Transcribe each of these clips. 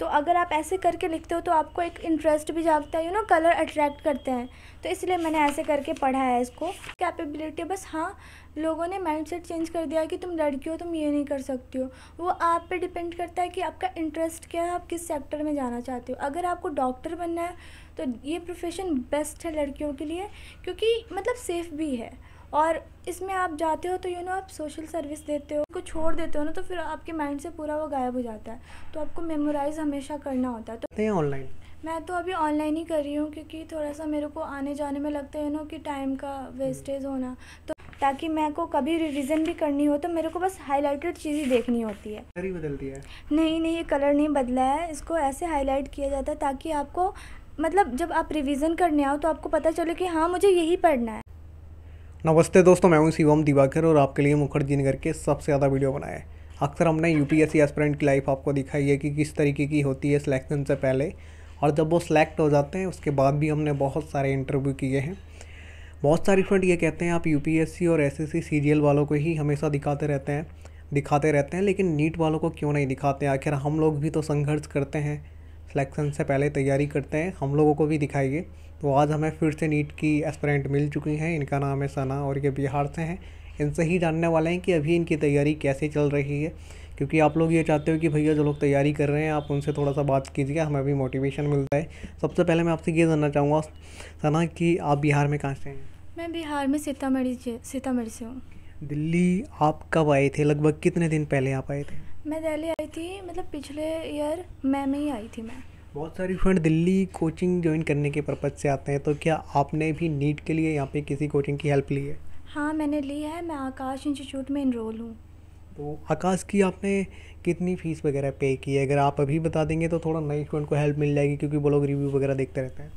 तो अगर आप ऐसे करके लिखते हो तो आपको एक इंटरेस्ट भी जागता है यू नो कलर अट्रैक्ट करते हैं तो इसलिए मैंने ऐसे करके पढ़ा है इसको कैपेबिलिटी बस हाँ लोगों ने माइंडसेट चेंज कर दिया कि तुम लड़की हो तुम ये नहीं कर सकती हो वो आप पे डिपेंड करता है कि आपका इंटरेस्ट क्या है आप किस सेक्टर में जाना चाहते हो अगर आपको डॉक्टर बनना है तो ये प्रोफेशन बेस्ट है लड़कियों के लिए क्योंकि मतलब सेफ़ भी है और इसमें आप जाते हो तो यू नो आप सोशल सर्विस देते हो उसको छोड़ देते हो ना तो फिर आपके माइंड से पूरा वो गायब हो जाता है तो आपको मेमोराइज हमेशा करना होता है तो ऑनलाइन मैं तो अभी ऑनलाइन ही कर रही हूँ क्योंकि थोड़ा सा मेरे को आने जाने में लगता है ना कि टाइम का वेस्टेज होना तो ताकि मैं को कभी रिविज़न भी करनी हो तो मेरे को बस हाईलाइटेड चीज़ ही देखनी होती है कलर ही बदल दिया है नहीं नहीं ये कलर नहीं बदला है इसको ऐसे हाईलाइट किया जाता है ताकि आपको मतलब जब आप रिविज़न करने आओ तो आपको पता चले कि हाँ मुझे यही पढ़ना है नमस्ते दोस्तों मैं हूं शिवम दिवाकर और आपके लिए मुखर्जी नगर के सबसे ज़्यादा वीडियो बनाए अक्सर हमने यूपीएससी एस्पिरेंट की लाइफ आपको दिखाई है कि किस तरीके की होती है सिलेक्शन से पहले और जब वो सिलेक्ट हो जाते हैं उसके बाद भी हमने बहुत सारे इंटरव्यू किए हैं बहुत सारे फ्रेंड ये कहते हैं आप यू और एस एस वालों को ही हमेशा दिखाते रहते हैं दिखाते रहते हैं लेकिन नीट वालों को क्यों नहीं दिखाते आखिर हम लोग भी तो संघर्ष करते हैं सिलेक्शन से पहले तैयारी करते हैं हम लोगों को भी दिखाइए तो आज हमें फिर से नीट की एस्परेंट मिल चुकी हैं इनका नाम है सना और ये बिहार से हैं इनसे ही जानने वाले हैं कि अभी इनकी तैयारी कैसे चल रही है क्योंकि आप लोग ये चाहते हो कि भैया जो लोग तैयारी कर रहे हैं आप उनसे थोड़ा सा बात कीजिए हमें भी मोटिवेशन मिलता है सबसे पहले मैं आपसे ये जानना चाहूँगा सना कि आप बिहार में कहाँ से हैं मैं बिहार में सीतामढ़ी सीतामढ़ी से हूँ दिल्ली आप कब आए थे लगभग कितने दिन पहले आप आए थे मैं दिल्ली आई थी मतलब पिछले ईयर मई में ही आई थी मैं बहुत सारी स्टूडेंट दिल्ली कोचिंग ज्वाइन करने के पर्पज़ से आते हैं तो क्या आपने भी नीट के लिए यहाँ पे किसी कोचिंग की हेल्प ली है हाँ मैंने ली है मैं आकाश इंस्टीट्यूट में इनरोल हूँ तो आकाश की आपने कितनी फ़ीस वगैरह पे की है अगर आप अभी बता देंगे तो थोड़ा नए स्टूडेंट को हेल्प मिल जाएगी क्योंकि वो लोग रिव्यू वगैरह देखते रहते हैं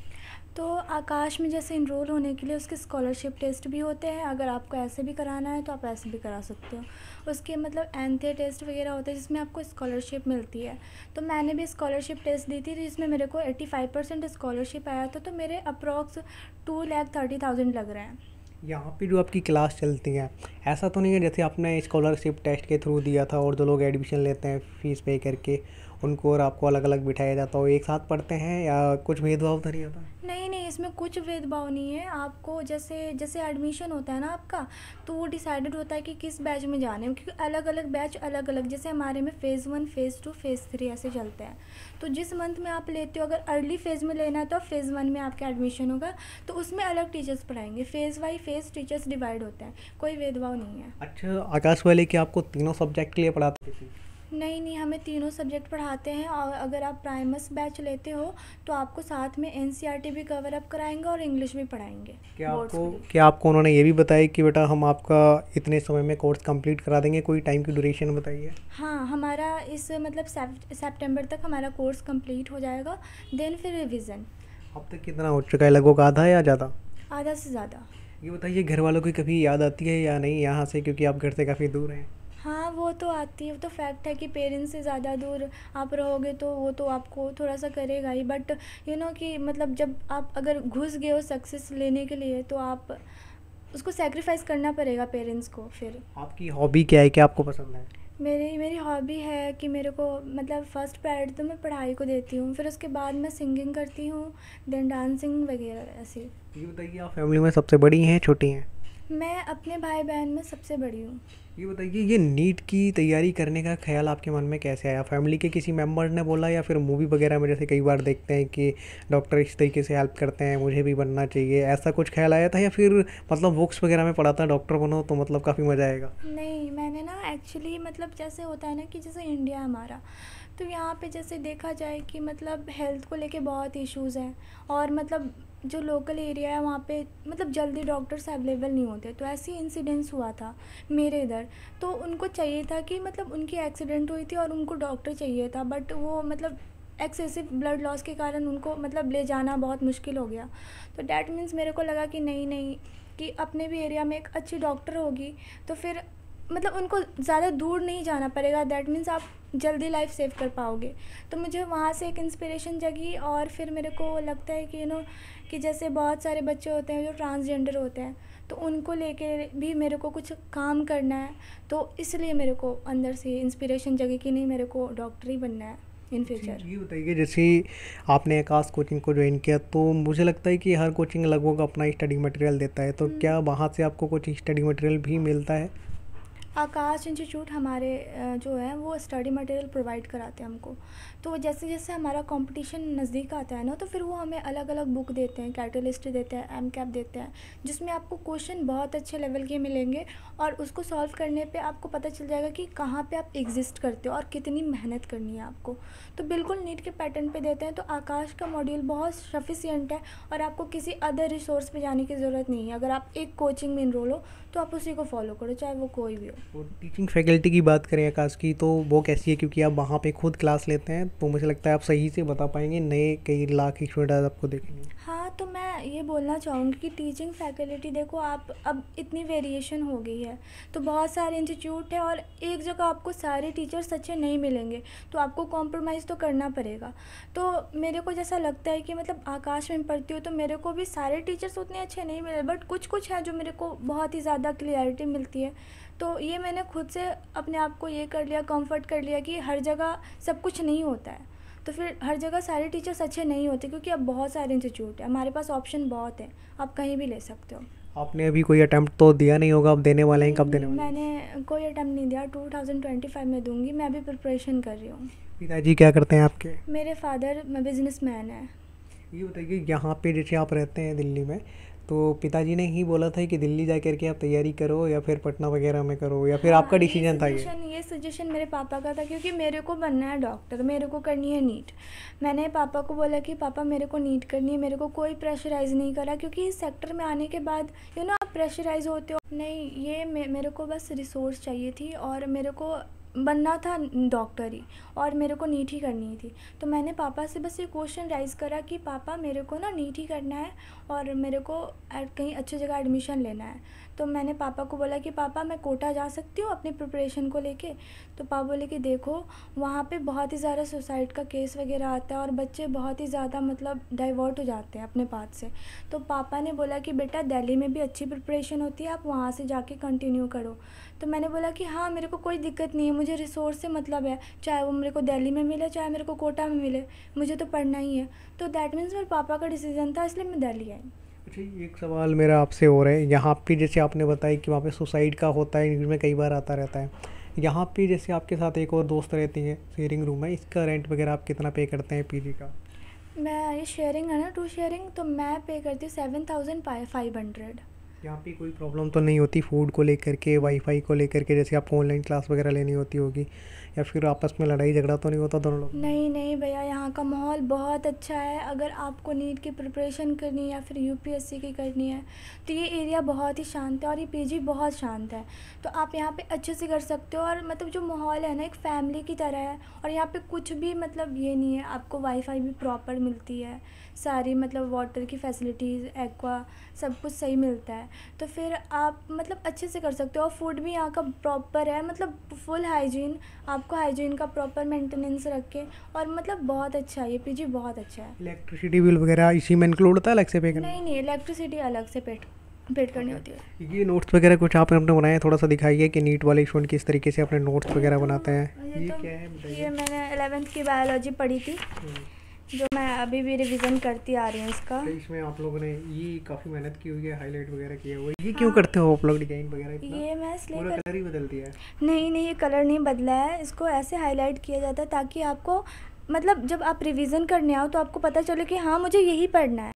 तो आकाश में जैसे इनरोल होने के लिए उसके स्कॉलरशिप टेस्ट भी होते हैं अगर आपको ऐसे भी कराना है तो आप ऐसे भी करा सकते हो उसके मतलब एनथे टेस्ट वगैरह होते हैं जिसमें आपको स्कॉलरशिप मिलती है तो मैंने भी स्कॉलरशिप टेस्ट दी थी जिसमें मेरे को एट्टी फाइव परसेंट स्कॉलरशिप आया था तो मेरे approx two lakh thirty thousand लग रहे हैं यहाँ पे जो आपकी क्लास चलती है ऐसा तो नहीं है जैसे आपने स्कॉलरशिप टेस्ट के थ्रू दिया था और जो लोग एडमिशन लेते हैं फ़ीस पे करके उनको और आपको अलग अलग बिठाया जाता हो एक साथ पढ़ते हैं या कुछ भेदभाव तो नहीं होता नहीं नहीं इसमें कुछ भेदभाव नहीं है आपको जैसे जैसे एडमिशन होता है ना आपका तो वो डिसाइडेड होता है कि किस बैच में जाने हैं क्योंकि अलग अलग बैच अलग अलग जैसे हमारे में phase one phase two phase three ऐसे चलते हैं तो जिस मंथ में आप लेते हो अगर अर्ली फ़ेज़ में लेना है तो फ़ेज़ वन में आपका एडमिशन होगा तो उसमें अलग टीचर्स पढ़ाएंगे phase by phase teachers divide होते हैं कोई भेदभाव नहीं है अच्छा आकाश वाले कि आपको तीनों सब्जेक्ट के लिए पढ़ाते थे नहीं नहीं हमें तीनों सब्जेक्ट पढ़ाते हैं और अगर आप प्राइमस बैच लेते हो तो आपको साथ में एन e भी कवर अप कराएंगे और इंग्लिश भी पढ़ाएंगे क्या आपको क्या आपको उन्होंने ये भी बताया कि बेटा हम आपका इतने समय में कोर्स कंप्लीट करा देंगे कोई टाइम की ड्यूरेशन बताइए हाँ हमारा इस मतलब सेप्टेम्बर तक हमारा कोर्स कम्प्लीट हो जाएगा देन फिर रिविज़न अब तक कितना हो चुका है लगभग आधा या ज़्यादा आधा से ज़्यादा ये बताइए घर वालों की कभी याद आती है या नहीं यहाँ से क्योंकि आप घर से काफ़ी दूर हैं हाँ वो तो आती है वो तो फैक्ट है कि पेरेंट्स से ज़्यादा दूर आप रहोगे तो वो तो आपको थोड़ा सा करेगा ही बट यू नो कि मतलब जब आप अगर घुस गए हो सक्सेस लेने के लिए तो आप उसको सेक्रीफाइस करना पड़ेगा पेरेंट्स को फिर आपकी हॉबी क्या है क्या आपको पसंद है मेरी मेरी हॉबी है कि मेरे को मतलब फ़र्स्ट प्रायोरिटी तो मैं पढ़ाई को देती हूँ फिर उसके बाद मैं सिंगिंग करती हूँ देन डांसिंग वगैरह ऐसे ये बताइए आप फैमिली में सबसे बड़ी हैं छोटी हैं मैं अपने भाई बहन में सबसे बड़ी हूँ ये बताइए ये नीट की तैयारी करने का ख्याल आपके मन में कैसे आया फैमिली के किसी मेंबर ने बोला या फिर मूवी वगैरह में जैसे कई बार देखते हैं कि डॉक्टर इस तरीके से हेल्प करते हैं मुझे भी बनना चाहिए ऐसा कुछ ख्याल आया था या फिर मतलब बुक्स वगैरह में पढ़ा था डॉक्टर बनो तो मतलब काफ़ी मज़ा आएगा नहीं मैंने ना एक्चुअली मतलब जैसे होता है ना कि जैसे इंडिया हमारा तो यहाँ पे जैसे देखा जाए कि मतलब हेल्थ को लेके बहुत इश्यूज़ हैं और मतलब जो लोकल एरिया है वहाँ पे मतलब जल्दी डॉक्टर्स अवेलेबल नहीं होते तो ऐसे इंसिडेंट्स हुआ था मेरे इधर तो उनको चाहिए था कि मतलब उनकी एक्सीडेंट हुई थी और उनको डॉक्टर चाहिए था बट वो मतलब एक्सेसिव ब्लड लॉस के कारण उनको मतलब ले जाना बहुत मुश्किल हो गया तो डैट मीन्स मेरे को लगा कि नहीं नहीं कि अपने भी एरिया में एक अच्छी डॉक्टर होगी तो फिर मतलब उनको ज़्यादा दूर नहीं जाना पड़ेगा दैट मीन्स आप जल्दी लाइफ सेव कर पाओगे तो मुझे वहाँ से एक इंस्पिरेशन जगी और फिर मेरे को लगता है कि यू नो कि जैसे बहुत सारे बच्चे होते हैं जो ट्रांसजेंडर होते हैं तो उनको लेके भी मेरे को कुछ काम करना है तो इसलिए मेरे को अंदर से इंस्पिरेशन जगी कि नहीं मेरे को डॉक्टर ही बनना है इन फ्यूचर ये बताइए जैसे आपने आकाश कोचिंग को ज्वाइन किया तो मुझे लगता है कि हर कोचिंग लगभग अपना स्टडी मटेरियल देता है तो हम्म। क्या वहाँ से आपको कुछ स्टडी मटेरियल भी मिलता है आकाश इंस्टीट्यूट हमारे जो है वो स्टडी मटेरियल प्रोवाइड कराते हैं हमको तो जैसे जैसे हमारा कंपटीशन नज़दीक आता है ना तो फिर वो हमें अलग अलग बुक देते हैं कैटलिस्ट देते हैं एम कैप देते हैं जिसमें आपको क्वेश्चन बहुत अच्छे लेवल के मिलेंगे और उसको सॉल्व करने पर आपको पता चल जाएगा कि कहाँ पर आप एग्जिस्ट करते हो और कितनी मेहनत करनी है आपको तो बिल्कुल नीट के पैटर्न पर देते हैं तो आकाश का मॉड्यूल बहुत सफिशियंट है और आपको किसी अदर रिसोर्स पर जाने की ज़रूरत नहीं है अगर आप एक कोचिंग में इनरोल हो तो आप उसी को फॉलो करो चाहे वो कोई भी हो और टीचिंग फैकल्टी की बात करें आकाश की तो वो कैसी है क्योंकि आप वहाँ पे खुद क्लास लेते हैं तो मुझे लगता है आप सही से बता पाएंगे नए कई लाख स्टूडेंट आपको देखेंगे हाँ तो मैं ये बोलना चाहूँगी कि टीचिंग फैकल्टी देखो आप अब इतनी वेरिएशन हो गई है तो बहुत सारे इंस्टीट्यूट है और एक जगह आपको सारे टीचर्स अच्छे नहीं मिलेंगे तो आपको कॉम्प्रोमाइज़ तो करना पड़ेगा तो मेरे को जैसा लगता है कि मतलब आकाश में पढ़ती हूँ तो मेरे को भी सारे टीचर्स उतने अच्छे नहीं मिले बट कुछ कुछ है जो मेरे को बहुत ही ज़्यादा क्लियरिटी मिलती है तो ये मैंने खुद से अपने आप को ये कर लिया कंफर्ट कर लिया कि हर जगह सब कुछ नहीं होता है तो फिर हर जगह सारे टीचर्स अच्छे नहीं होते क्योंकि अब बहुत सारे इंस्टीट्यूट है हमारे पास ऑप्शन बहुत है आप कहीं भी ले सकते हो आपने अभी कोई अटैम्प्ट तो दिया नहीं होगा अब देने वाले हैं कब देने वाले मैंने कोई अटैम्प्ट नहीं दिया टू में दूंगी मैं अभी प्रिपरेशन कर रही हूँ पिताजी क्या करते हैं आपके मेरे फादर बिजनेस मैन है ये बताइए यहाँ पे जैसे आप रहते हैं दिल्ली में तो पिताजी ने ही बोला था कि दिल्ली जा करके आप तैयारी करो या फिर पटना वगैरह में करो या फिर हाँ, आपका डिसीजन था ये सजेशन मेरे पापा का था क्योंकि मेरे को बनना है डॉक्टर मेरे को करनी है नीट मैंने पापा को बोला कि पापा मेरे को नीट करनी है मेरे को कोई प्रेशराइज़ नहीं करा क्योंकि इस सेक्टर में आने के बाद यू नो आप प्रेशराइज़ होते हो नहीं ये मेरे को बस रिसोर्स चाहिए थी और मेरे को बनना था डॉक्टर ही और मेरे को नीट ही करनी थी तो मैंने पापा से बस ये क्वेश्चन राइज़ करा कि पापा मेरे को ना नीट ही करना है और मेरे को कहीं अच्छी जगह एडमिशन लेना है तो मैंने पापा को बोला कि पापा मैं कोटा जा सकती हूँ अपनी प्रिपरेशन को लेके तो पापा बोले कि देखो वहाँ पे बहुत ही ज़्यादा सुसाइड का केस वगैरह आता है और बच्चे बहुत ही ज़्यादा मतलब डाइवर्ट हो जाते हैं अपने पास से तो पापा ने बोला कि बेटा दिल्ली में भी अच्छी प्रिपरेशन होती है आप वहाँ से जाके कंटिन्यू करो तो मैंने बोला कि हाँ मेरे को कोई दिक्कत नहीं है मुझे रिसोर्स से मतलब है चाहे वो मेरे को दिल्ली में मिले चाहे मेरे को कोटा में मिले मुझे तो पढ़ना ही है तो दैट मीन्स मेरे पापा का डिसीजन था इसलिए मैं दिल्ली आई अच्छा एक सवाल मेरा आपसे और है यहाँ पे जैसे आपने बताया कि वहाँ पे सुसाइड का होता है न्यूज़ में कई बार आता रहता है यहाँ पे जैसे आपके साथ एक और दोस्त रहती है शेयरिंग रूम है इसका रेंट वगैरह आप कितना पे करते हैं पी का मैं ये शेयरिंग है ना टू शेयरिंग तो मैं पे करती हूँ सेवन थाउजेंड फाइव हंड्रेड यहाँ पे कोई प्रॉब्लम तो नहीं होती फूड को लेकर के वाईफाई को लेकर के जैसे आपको ऑनलाइन क्लास वगैरह लेनी होती होगी या फिर आपस में लड़ाई झगड़ा तो नहीं होता दोनों लोग नहीं नहीं भैया यहाँ का माहौल बहुत अच्छा है अगर आपको नीट की प्रिपरेशन करनी है या फिर यू की करनी है तो ये एरिया बहुत ही शांत है और ये पी बहुत शांत है तो आप यहाँ पर अच्छे से कर सकते हो और मतलब जो माहौल है ना एक फैमिली की तरह है और यहाँ पर कुछ भी मतलब ये नहीं है आपको वाईफाई भी प्रॉपर मिलती है सारी मतलब वाटर की फैसिलिटीज़ एक्वा सब कुछ सही मिलता है तो फिर आप मतलब अच्छे से कर सकते हो और फूड भी यहाँ का प्रॉपर है मतलब फुल हाइजीन आप आपको हाइजीन का प्रॉपर मेंटेनेंस रखे और मतलब बहुत अच्छा है ये पीजी बहुत अच्छा है इलेक्ट्रिसिटी बिल वगैरह इसी में इंक्लूड होता है अलग से पे करना नहीं नहीं इलेक्ट्रिसिटी अलग से पेट पेड करनी होती है ये नोट्स वगैरह कुछ आपने अपने बनाए थोड़ा सा दिखाइए कि नीट वाले स्टूडेंट किस तरीके से अपने नोट्स वगैरह बनाते हैं ये, ये तो, क्या है ये मैंने एलेवेंथ की बायोलॉजी पढ़ी थी हम्म। जो मैं अभी भी रिवीजन करती आ रही हूँ इसका तो इसमें आप लोगों ने ये काफ़ी मेहनत की हुई है हाईलाइट वगैरह किया हुआ ये क्यों हाँ। करते हो आप लोग डिजाइन वगैरह ये मैं इसलिए कर... कलर ही बदल दिया है नहीं नहीं ये कलर नहीं बदला है इसको ऐसे हाईलाइट किया जाता है ताकि आपको मतलब जब आप रिविज़न करने आओ तो आपको पता चले कि हाँ मुझे यही पढ़ना है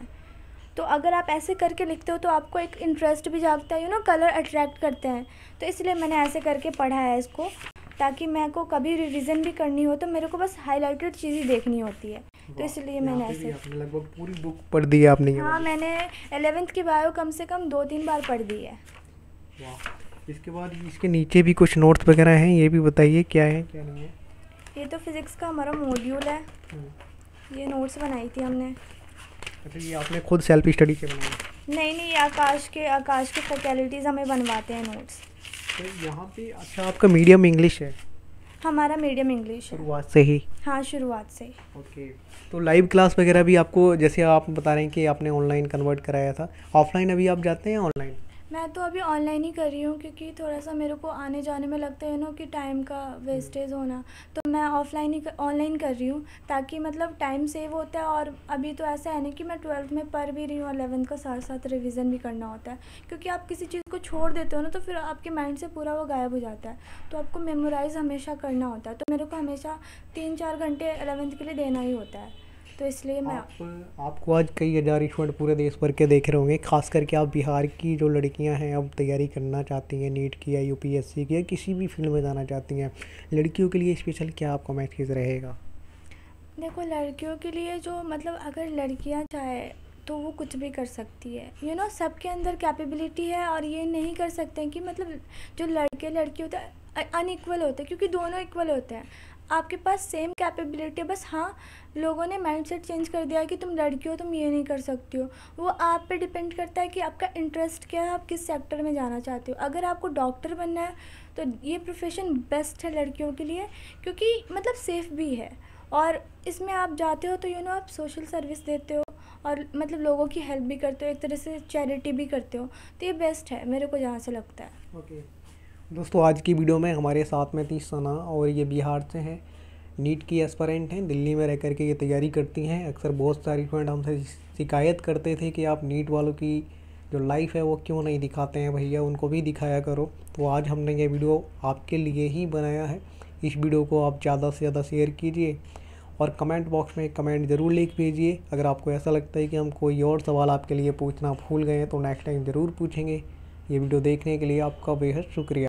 तो अगर आप ऐसे करके लिखते हो तो आपको एक इंटरेस्ट भी जागता है यू नो कलर अट्रैक्ट करते हैं तो इसलिए मैंने ऐसे करके पढ़ा है इसको ताकि मैं को कभी रिवीजन भी करनी हो तो मेरे को बस हाईलाइटेड चीज़ ही देखनी होती है तो इसलिए मैंने ऐसे लगभग पूरी बुक पढ़ दी है आपने हाँ मैंने एलेवेंथ की बायो कम से कम दो तीन बार पढ़ दी है इसके बाद इसके नीचे भी कुछ नोट्स वगैरह हैं ये भी बताइए क्या है क्या नहीं है ये तो फिज़िक्स का हमारा मॉड्यूल है हम्म। ये नोट्स बनाई थी हमने अच्छा ये आपने खुद सेल्फ स्टडी से बनाई नहीं नहीं आकाश के आकाश के फैकल्टीज़ हमें बनवाते हैं नोट्स तो यहाँ पे अच्छा आपका मीडियम इंग्लिश है हमारा मीडियम इंग्लिश शुरुआत से ही हाँ शुरुआत से ओके तो लाइव क्लास वगैरह भी आपको जैसे आप बता रहे हैं कि आपने ऑनलाइन कन्वर्ट कराया था ऑफलाइन अभी आप जाते हैं ऑनलाइन मैं तो अभी ऑनलाइन ही कर रही हूँ क्योंकि थोड़ा सा मेरे को आने जाने में लगता है ना कि टाइम का वेस्टेज होना तो मैं ऑफलाइन ही ऑनलाइन कर रही हूँ ताकि मतलब टाइम सेव होता है और अभी तो ऐसा है ना कि मैं ट्वेल्थ में पढ़ भी रही हूँ और एलेवंथ का साथ साथ रिविज़न भी करना होता है क्योंकि आप किसी चीज़ को छोड़ देते हो ना तो फिर आपके माइंड से पूरा वो गायब हो जाता है तो आपको मेमोराइज़ हमेशा करना होता है तो मेरे को हमेशा तीन चार घंटे अलेवेंथ के लिए देना ही होता है तो इसलिए मैं आप, आपको आज कई हज़ार स्टूडेंट पूरे देश भर के देख रहे होंगे खास करके आप बिहार की जो लड़कियां हैं अब तैयारी करना चाहती हैं नीट की या यूपीएससी की या किसी भी फील्ड में जाना चाहती हैं लड़कियों के लिए स्पेशल क्या आपका मैसेज रहेगा देखो लड़कियों के लिए जो मतलब अगर लड़कियाँ चाहे तो वो कुछ भी कर सकती है यू नो सबके अंदर कैपेबिलिटी है और ये नहीं कर सकते हैं कि मतलब जो लड़के लड़की होते हैं अनइक्वल होते हैं क्योंकि दोनों इक्वल होते हैं आपके पास सेम कैपेबिलिटी है बस हाँ लोगों ने माइंडसेट चेंज कर दिया कि तुम लड़की हो तुम ये नहीं कर सकती हो वो आप पे डिपेंड करता है कि आपका इंटरेस्ट क्या है आप किस सेक्टर में जाना चाहते हो अगर आपको डॉक्टर बनना है तो ये प्रोफेशन बेस्ट है लड़कियों के लिए क्योंकि मतलब सेफ़ भी है और इसमें आप जाते हो तो यू नो आप सोशल सर्विस देते हो और मतलब लोगों की हेल्प भी करते हो एक तरह से चैरिटी भी करते हो तो ये बेस्ट है मेरे को जहाँ से लगता है ओके okay. दोस्तों आज की वीडियो में हमारे साथ में थी सना और ये बिहार से हैं नीट की एस्परेंट हैं दिल्ली में रह करके ये तैयारी करती हैं अक्सर बहुत सारे स्टूडेंट हमसे शिकायत करते थे कि आप नीट वालों की जो लाइफ है वो क्यों नहीं दिखाते हैं भैया उनको भी दिखाया करो तो आज हमने ये वीडियो आपके लिए ही बनाया है इस वीडियो को आप ज़्यादा से ज़्यादा शेयर कीजिए और कमेंट बॉक्स में कमेंट ज़रूर लिख भेजिए अगर आपको ऐसा लगता है कि हम कोई और सवाल आपके लिए पूछना भूल गए हैं तो नेक्स्ट टाइम ज़रूर पूछेंगे ये वीडियो देखने के लिए आपका बेहद शुक्रिया